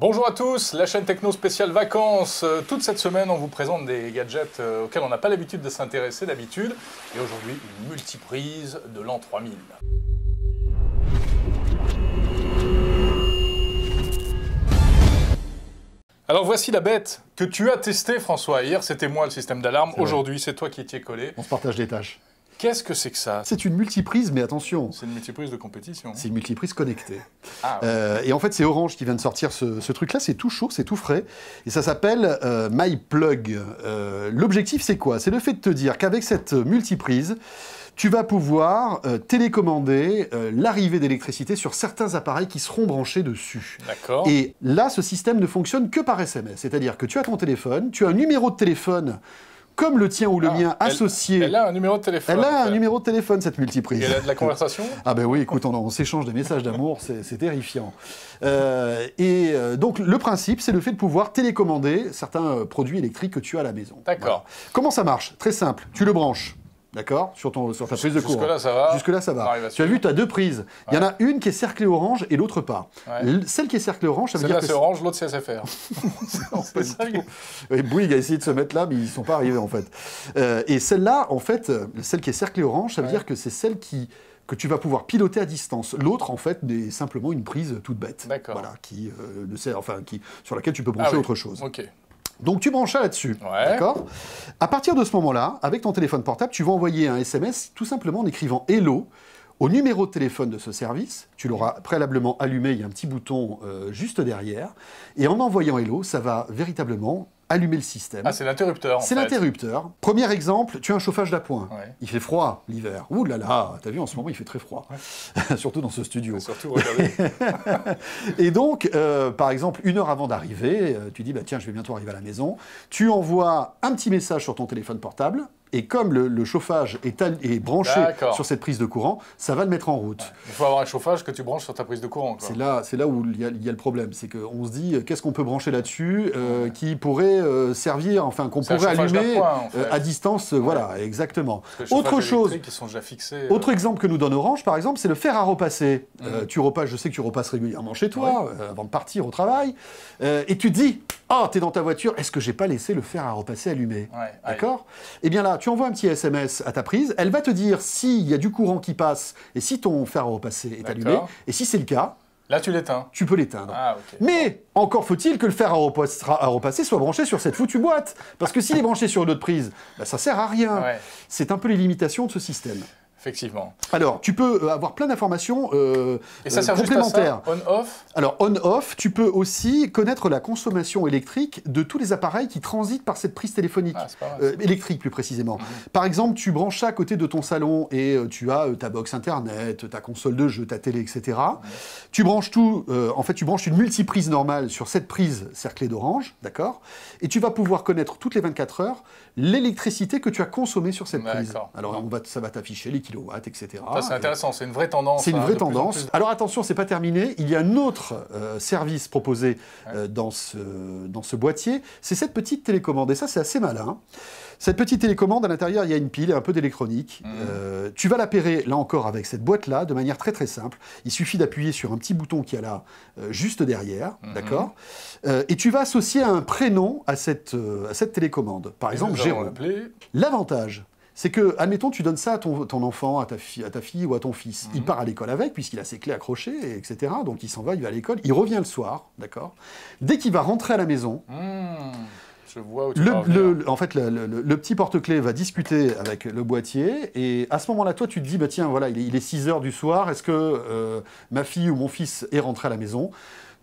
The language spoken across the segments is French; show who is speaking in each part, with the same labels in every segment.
Speaker 1: Bonjour à tous, la chaîne Techno spéciale vacances. Euh, toute cette semaine, on vous présente des gadgets euh, auxquels on n'a pas l'habitude de s'intéresser d'habitude. Et aujourd'hui, une multiprise de l'an 3000. Alors voici la bête que tu as testée, François. Hier, c'était moi le système d'alarme. Aujourd'hui, c'est toi qui étiez collé.
Speaker 2: On se partage des tâches.
Speaker 1: Qu'est-ce que c'est que ça C'est
Speaker 2: une multiprise, mais attention. C'est une
Speaker 1: multiprise de compétition. C'est une
Speaker 2: multiprise connectée. Ah, euh, et en fait, c'est Orange qui vient de sortir ce, truc-là. C'est tout chaud, c'est tout frais. Et ça s'appelle euh, MyPlug. My euh, Plug. L'objectif, c'est quoi C'est le fait de te dire qu'avec cette multiprise, tu vas pouvoir télécommander l'arrivée d'électricité sur certains appareils qui seront branchés dessus.
Speaker 1: D'accord. Et
Speaker 2: là, ce système ne fonctionne que par SMS. C'est-à-dire que tu as ton téléphone, tu as un numéro de téléphone comme le tien ou le ah, mien, associé. Elle a
Speaker 1: un numéro de téléphone. Elle a un
Speaker 2: numéro de téléphone, cette multiprise. Et elle a de la conversation Ah ben oui, écoute, on, s'échange des messages d'amour, c'est terrifiant. Euh, et euh, donc, le principe, c'est le fait de pouvoir télécommander certains euh, produits électriques que tu as à la maison. D'accord. Comment ça marche Très simple. Tu le branches. D'accord sur, ton, sur ta prise de courant. Jusque-là,
Speaker 1: ça va. Jusque-là, ça va.
Speaker 2: Tu as vu, tu as deux prises. Il y en a une qui est cerclée orange et l'autre pas. Celle qui est cerclée orange, ça veut dire. Celle-là, c'est orange,
Speaker 1: l'autre, c'est SFR.
Speaker 2: c'est ça. Et Bouygues a essayé de se mettre là, mais ils ne sont pas arrivés, en fait. Euh, et celle-là, en fait, celle qui est cerclée orange, ça veut dire que c'est celle qui que tu vas pouvoir piloter à distance. L'autre, en fait, n'est simplement une prise toute bête. Voilà, qui, euh, enfin, qui, sur laquelle tu peux ah brancher autre chose. Ok. Donc tu branches là-dessus. D'accord À partir de ce moment-là, avec ton téléphone portable, tu vas envoyer un SMS tout simplement en écrivant Hello au numéro de téléphone de ce service. Tu l'auras préalablement allumé il y a un petit bouton euh, juste derrière. Et en envoyant Hello, ça va véritablement allumer le système. Ah, c'est
Speaker 1: l'interrupteur. C'est
Speaker 2: l'interrupteur. Premier exemple, tu as un chauffage d'appoint. Il fait froid l'hiver. Ouh là là, t'as vu en ce moment, il fait très froid. surtout dans ce studio. surtout, regardez. et donc, euh, par exemple, une heure avant d'arriver, euh, tu dis, bah, tiens, je vais bientôt arriver à la maison. Tu envoies un petit message sur ton téléphone portable et comme le, chauffage est, est branché sur cette prise de courant, ça va le mettre en route.
Speaker 1: Il faut avoir un chauffage que tu branches sur ta prise de courant. C'est
Speaker 2: là, là où il y, a- le problème. C'est qu'on se dit, euh, qu'est-ce qu'on peut brancher là-dessus euh, qui pourrait euh, servir, enfin, qu'on pourrait allumer à distance. Voilà, exactement. Autre chose,
Speaker 1: sont déjà fixés. autre
Speaker 2: exemple que nous donne Orange, par exemple, c'est le fer à repasser. Mm. tu repasses, je sais que tu repasses régulièrement chez toi, avant de partir au travail, et tu te dis, ah, t'es dans ta voiture, est-ce que j'ai pas laissé le fer à repasser allumé ouais, D'accord Eh bien là, tu envoies un petit SMS à ta prise, elle va te dire s'il y a du courant qui passe et si ton fer à repasser est allumé. Et si c'est le cas, Là, tu l'éteins. Tu peux l'éteindre. Ah, Mais encore faut-il que le fer à, repasser soit branché sur cette foutue boîte. Parce que s'il est branché sur une autre prise, bah, ça sert à rien. C'est un peu les limitations de ce système. Effectivement. Alors, tu peux euh, avoir plein d'informations euh, Et ça sert complémentaires. à ça, on off. Alors on off, tu peux aussi connaître la consommation électrique de tous les appareils qui transitent par cette prise téléphonique ah, euh, électrique plus précisément. Mhm. Par exemple, tu branches à côté de ton salon et euh, tu as ta box internet, ta console de jeu, ta télé, etc. Mhm. Tu branches tout. en fait, tu branches une multiprise normale sur cette prise cerclée d'orange, d'accord Et tu vas pouvoir connaître toutes les 24 heures l'électricité que tu as consommée sur cette prise. Alors, ça va t'afficher etc. c'est
Speaker 1: intéressant, c'est une vraie tendance. C'est une hein, vraie tendance.
Speaker 2: Alors attention, c'est pas terminé. Il y a un autre euh, service proposé euh, dans, ce, dans ce boîtier, c'est cette petite télécommande. Et ça, c'est assez malin. Cette petite télécommande, à l'intérieur, il y a une pile et un peu d'électronique. Mmh. Euh, tu vas la là encore, avec cette boîte-là, de manière très très simple. Il suffit d'appuyer sur un petit bouton qui est là, juste derrière, mmh. d'accord Et tu vas associer un prénom à cette, cette télécommande. Par exemple exemple, Jérôme. L'avantage, c'est que, admettons, tu donnes ça à ton, enfant, à ta, fille, à ta fille ou à ton fils. Il mhm. part à l'école avec, puisqu'il a ses clés accrochées, etc. Donc il s'en va, il va à l'école, il revient le soir, d'accord Dès qu'il va rentrer à la maison,
Speaker 1: hmm. Je vois le,
Speaker 2: en fait, le, petit porte-clés va discuter avec le boîtier et à ce moment-là, toi, tu te dis, bah, tiens, voilà, il est, 6 heures du soir, est-ce que euh, ma fille ou mon fils est rentré à la maison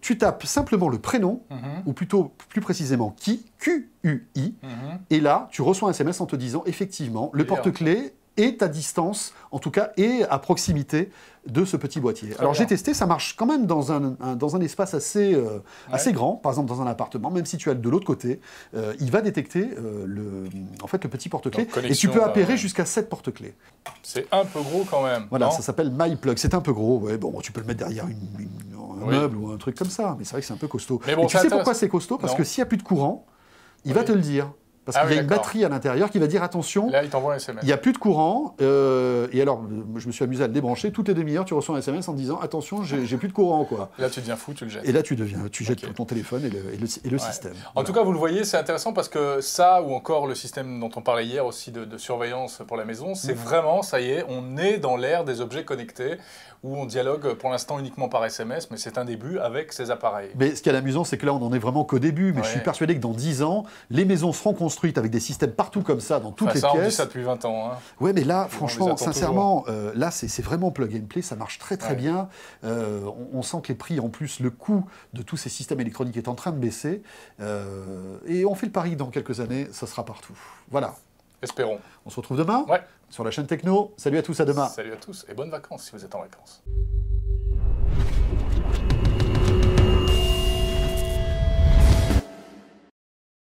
Speaker 2: tu tapes simplement le prénom, mhm. ou plutôt plus précisément qui, Q-U-I, mhm. et là, tu reçois un SMS en te disant effectivement, le porte-clés est à distance, en tout cas, est à proximité de ce petit boîtier. Alors j'ai testé, ça marche quand même dans un, dans un espace assez, euh, assez grand, par exemple dans un appartement, même si tu as de l'autre côté, euh, il va détecter euh, le, en fait, le petit porte-clés, et tu peux appairer jusqu'à 7 porte-clés.
Speaker 1: C'est un peu gros quand même.
Speaker 2: Voilà, ça s'appelle MyPlug, c'est un peu gros, ouais, bon, tu peux le mettre derrière une meuble ou un truc comme ça. Mais c'est vrai que c'est un peu costaud. tu sais pourquoi c'est costaud Parce que s'il n'y a plus de courant, il va te le dire. Parce qu'il ah y a une batterie à l'intérieur qui va
Speaker 1: dire attention, Là, il t'envoie un SMS. Il n'y a
Speaker 2: plus de courant. Euh, et alors, je me suis amusé à le débrancher. Toutes les demi-heures, tu reçois un SMS en disant attention, j'ai plus de courant. quoi.
Speaker 1: Là, tu deviens fou, tu le jettes. Et
Speaker 2: là, tu deviens, tu jettes ton téléphone et le, système.
Speaker 1: En tout cas, vous le voyez, c'est intéressant parce que ça, ou encore le système dont on parlait hier aussi de, surveillance pour la maison, c'est vraiment, ça y est, on est dans l'ère des objets connectés où on dialogue pour l'instant uniquement par SMS, mais c'est un début avec ces appareils.
Speaker 2: Mais ce qui est amusant, c'est que là, on n'en est vraiment qu'au début. Mais je suis persuadé que dans 10 ans, les maisons seront construites avec des systèmes partout comme ça, dans toutes les pièces. On dit ça
Speaker 1: depuis 20 ans. Hein.
Speaker 2: Ouais, mais là, franchement, sincèrement, euh, là, c'est vraiment plug and play, ça marche très très bien. Euh, on, sent que les prix, en plus, le coût de tous ces systèmes électroniques est en train de baisser. Euh, et on fait le pari dans quelques années, ça sera partout. Voilà. Espérons. On se retrouve demain sur la chaîne Techno. Salut à tous, à demain. Salut
Speaker 1: à tous et bonnes vacances si vous êtes en vacances.